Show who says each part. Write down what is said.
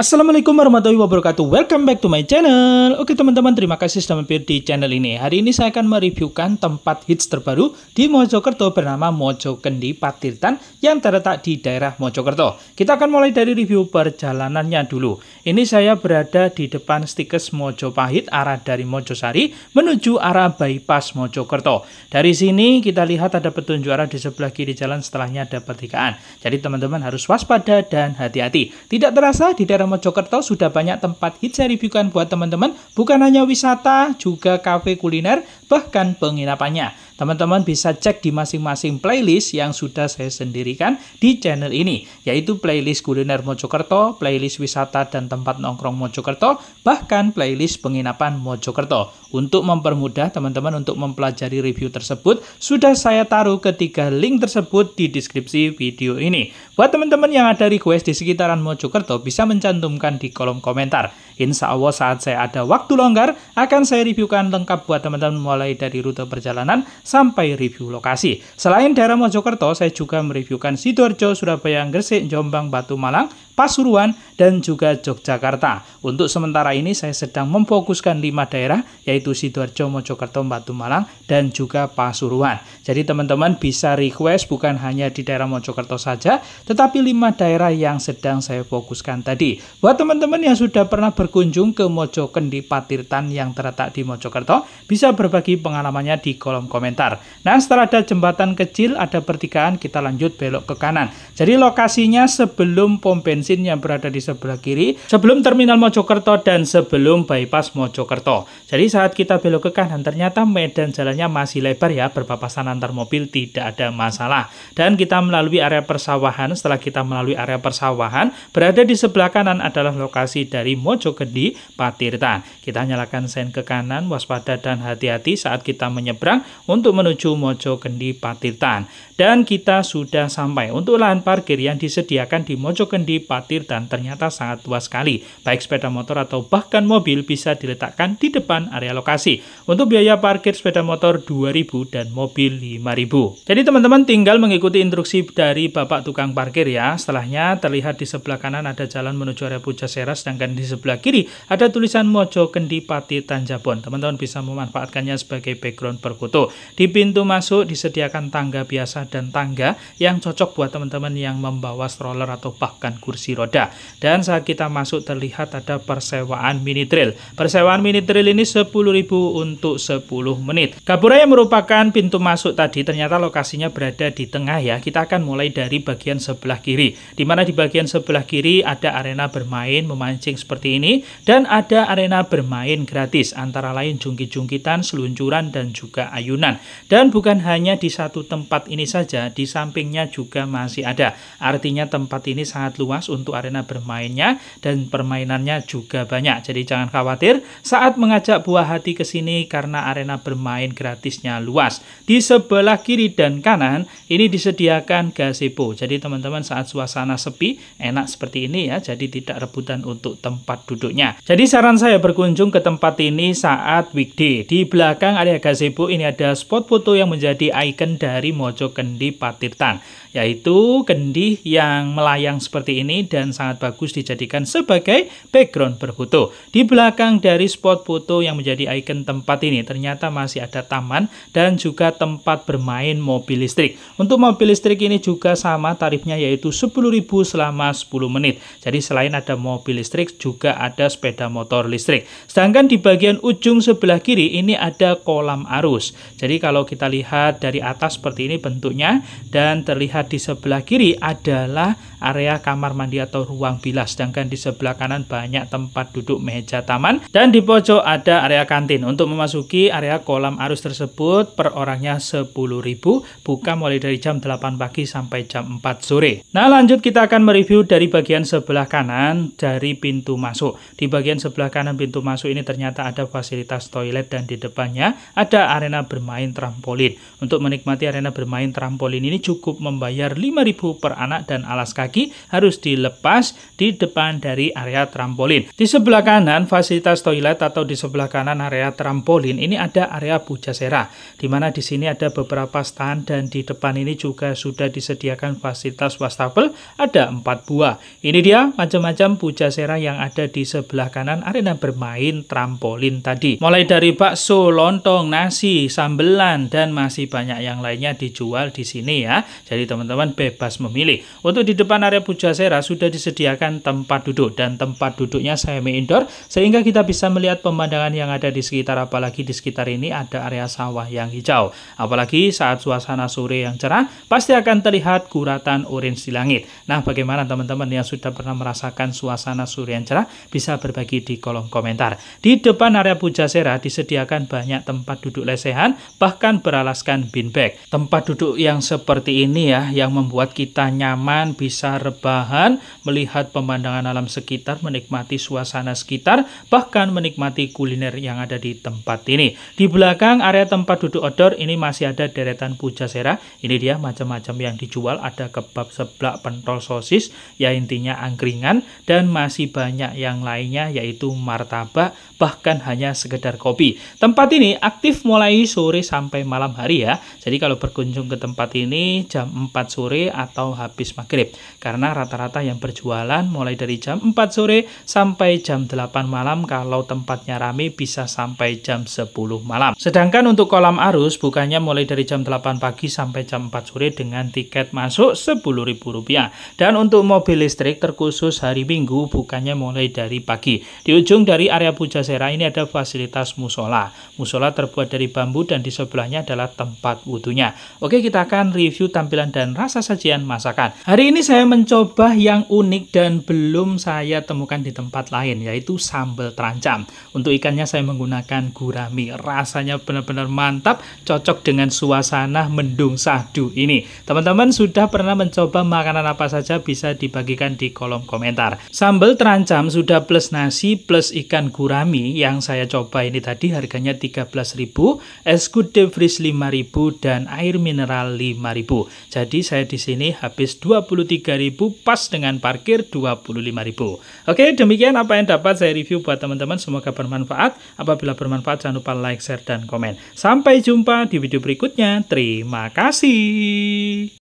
Speaker 1: Assalamualaikum warahmatullahi wabarakatuh Welcome back to my channel Oke teman-teman terima kasih sudah mampir di channel ini Hari ini saya akan mereviewkan tempat hits terbaru di Mojokerto bernama Mojokendi Patirtan yang terletak di daerah Mojokerto Kita akan mulai dari review perjalanannya dulu Ini saya berada di depan stikes Mojopahit arah dari Mojosari menuju arah bypass Mojokerto Dari sini kita lihat ada petunjuk arah di sebelah kiri jalan setelahnya ada pertigaan Jadi teman-teman harus waspada dan hati-hati Tidak terasa di daerah Mojokerto sudah banyak tempat hits saya reviewkan buat teman-teman, bukan hanya wisata, juga kafe kuliner, bahkan penginapannya. Teman-teman bisa cek di masing-masing playlist yang sudah saya sendirikan di channel ini, yaitu playlist kuliner Mojokerto, playlist wisata dan tempat nongkrong Mojokerto, bahkan playlist penginapan Mojokerto. Untuk mempermudah teman-teman untuk mempelajari review tersebut, sudah saya taruh ketiga link tersebut di deskripsi video ini. Buat teman-teman yang ada request di sekitaran Mojokerto, bisa mencantumkan di kolom komentar. Insya Allah saat saya ada waktu longgar, akan saya reviewkan lengkap buat teman-teman mulai dari rute perjalanan sampai review lokasi. Selain daerah Mojokerto, saya juga mereviewkan Sidoarjo, Surabaya, Gresik, Jombang, Batu Malang, Pasuruan, dan juga Yogyakarta. Untuk sementara ini saya sedang memfokuskan lima daerah yaitu Sidoarjo, Mojokerto, Batu Malang, dan juga Pasuruan. Jadi teman-teman bisa request bukan hanya di daerah Mojokerto saja, tetapi lima daerah yang sedang saya fokuskan tadi. Buat teman-teman yang sudah pernah berkunjung ke Mojokendi Patirtan yang terletak di Mojokerto, bisa berbagi pengalamannya di kolom komentar. Nah, setelah ada jembatan kecil, ada pertigaan, kita lanjut belok ke kanan. Jadi lokasinya sebelum pom bensin bensin yang berada di sebelah kiri sebelum terminal Mojokerto dan sebelum bypass Mojokerto. Jadi saat kita belok ke kanan ternyata medan jalannya masih lebar ya berpapasan antar mobil tidak ada masalah. Dan kita melalui area persawahan setelah kita melalui area persawahan berada di sebelah kanan adalah lokasi dari Mojokedi Patirtan. Kita nyalakan sen ke kanan waspada dan hati-hati saat kita menyeberang untuk menuju Mojokendi Patirtan. Dan kita sudah sampai untuk lahan parkir yang disediakan di Mojokendi. Patirtan khawatir dan ternyata sangat tua sekali. Baik sepeda motor atau bahkan mobil bisa diletakkan di depan area lokasi. Untuk biaya parkir sepeda motor 2000 dan mobil 5000. Jadi teman-teman tinggal mengikuti instruksi dari Bapak tukang parkir ya. Setelahnya terlihat di sebelah kanan ada jalan menuju area Pujasera sedangkan di sebelah kiri ada tulisan Mojo Kendi Pati Tanjabon. Teman-teman bisa memanfaatkannya sebagai background berfoto. Di pintu masuk disediakan tangga biasa dan tangga yang cocok buat teman-teman yang membawa stroller atau bahkan kursi kursi roda. Dan saat kita masuk terlihat ada persewaan mini trail. Persewaan mini trail ini 10.000 untuk 10 menit. Gapura yang merupakan pintu masuk tadi ternyata lokasinya berada di tengah ya. Kita akan mulai dari bagian sebelah kiri. Di mana di bagian sebelah kiri ada arena bermain memancing seperti ini dan ada arena bermain gratis antara lain jungkit-jungkitan, seluncuran dan juga ayunan. Dan bukan hanya di satu tempat ini saja, di sampingnya juga masih ada. Artinya tempat ini sangat luas untuk arena bermainnya dan permainannya juga banyak. Jadi jangan khawatir saat mengajak buah hati ke sini karena arena bermain gratisnya luas. Di sebelah kiri dan kanan ini disediakan gazebo. Jadi teman-teman saat suasana sepi enak seperti ini ya. Jadi tidak rebutan untuk tempat duduknya. Jadi saran saya berkunjung ke tempat ini saat weekday. Di belakang area gazebo ini ada spot foto yang menjadi ikon dari Mojo Kendi Patirtan yaitu kendi yang melayang seperti ini dan sangat bagus dijadikan sebagai background berfoto. Di belakang dari spot foto yang menjadi ikon tempat ini ternyata masih ada taman dan juga tempat bermain mobil listrik. Untuk mobil listrik ini juga sama tarifnya yaitu 10.000 selama 10 menit. Jadi selain ada mobil listrik juga ada sepeda motor listrik. Sedangkan di bagian ujung sebelah kiri ini ada kolam arus. Jadi kalau kita lihat dari atas seperti ini bentuknya dan terlihat di sebelah kiri adalah area kamar mandi mandi atau ruang bilas. Sedangkan di sebelah kanan banyak tempat duduk meja taman dan di pojok ada area kantin. Untuk memasuki area kolam arus tersebut per orangnya 10.000, buka mulai dari jam 8 pagi sampai jam 4 sore. Nah, lanjut kita akan mereview dari bagian sebelah kanan dari pintu masuk. Di bagian sebelah kanan pintu masuk ini ternyata ada fasilitas toilet dan di depannya ada arena bermain trampolin. Untuk menikmati arena bermain trampolin ini cukup membayar 5.000 per anak dan alas kaki harus di dilepas di depan dari area trampolin. Di sebelah kanan fasilitas toilet atau di sebelah kanan area trampolin ini ada area pujasera, di mana di sini ada beberapa stand dan di depan ini juga sudah disediakan fasilitas wastafel ada empat buah. Ini dia macam-macam puja sera yang ada di sebelah kanan arena bermain trampolin tadi. Mulai dari bakso, lontong, nasi, sambelan dan masih banyak yang lainnya dijual di sini ya. Jadi teman-teman bebas memilih. Untuk di depan area puja sera sudah disediakan tempat duduk dan tempat duduknya semi indoor sehingga kita bisa melihat pemandangan yang ada di sekitar apalagi di sekitar ini ada area sawah yang hijau. Apalagi saat suasana sore yang cerah pasti akan terlihat guratan orange di langit. Nah, bagaimana teman-teman yang sudah pernah merasakan suasana sore yang cerah bisa berbagi di kolom komentar. Di depan area puja Pujasera disediakan banyak tempat duduk lesehan bahkan beralaskan bin Tempat duduk yang seperti ini ya yang membuat kita nyaman, bisa rebahan, melihat pemandangan alam sekitar, menikmati suasana sekitar, bahkan menikmati kuliner yang ada di tempat ini. Di belakang area tempat duduk outdoor ini masih ada deretan puja sera. Ini dia macam-macam yang dijual, ada kebab seblak, pentol sosis, ya intinya angkringan dan masih banyak yang lainnya yaitu martabak, bahkan hanya sekedar kopi. Tempat ini aktif mulai sore sampai malam hari ya. Jadi kalau berkunjung ke tempat ini jam 4 sore atau habis maghrib karena rata-rata yang yang berjualan mulai dari jam 4 sore sampai jam 8 malam kalau tempatnya rame bisa sampai jam 10 malam. Sedangkan untuk kolam arus bukannya mulai dari jam 8 pagi sampai jam 4 sore dengan tiket masuk Rp10.000. Dan untuk mobil listrik terkhusus hari Minggu bukannya mulai dari pagi. Di ujung dari area Pujasera ini ada fasilitas musola. Musola terbuat dari bambu dan di sebelahnya adalah tempat wudhunya. Oke, kita akan review tampilan dan rasa sajian masakan. Hari ini saya mencoba yang yang unik dan belum saya temukan di tempat lain yaitu sambal terancam. Untuk ikannya saya menggunakan gurami. Rasanya benar-benar mantap, cocok dengan suasana mendung sahdu ini. Teman-teman sudah pernah mencoba makanan apa saja bisa dibagikan di kolom komentar. Sambal terancam sudah plus nasi plus ikan gurami yang saya coba ini tadi harganya 13.000, es kude fris 5.000 dan air mineral 5.000. Jadi saya di sini habis 23.000 pas dengan dengan parkir 25.000. Oke, demikian apa yang dapat saya review buat teman-teman. Semoga bermanfaat. Apabila bermanfaat jangan lupa like, share dan komen. Sampai jumpa di video berikutnya. Terima kasih.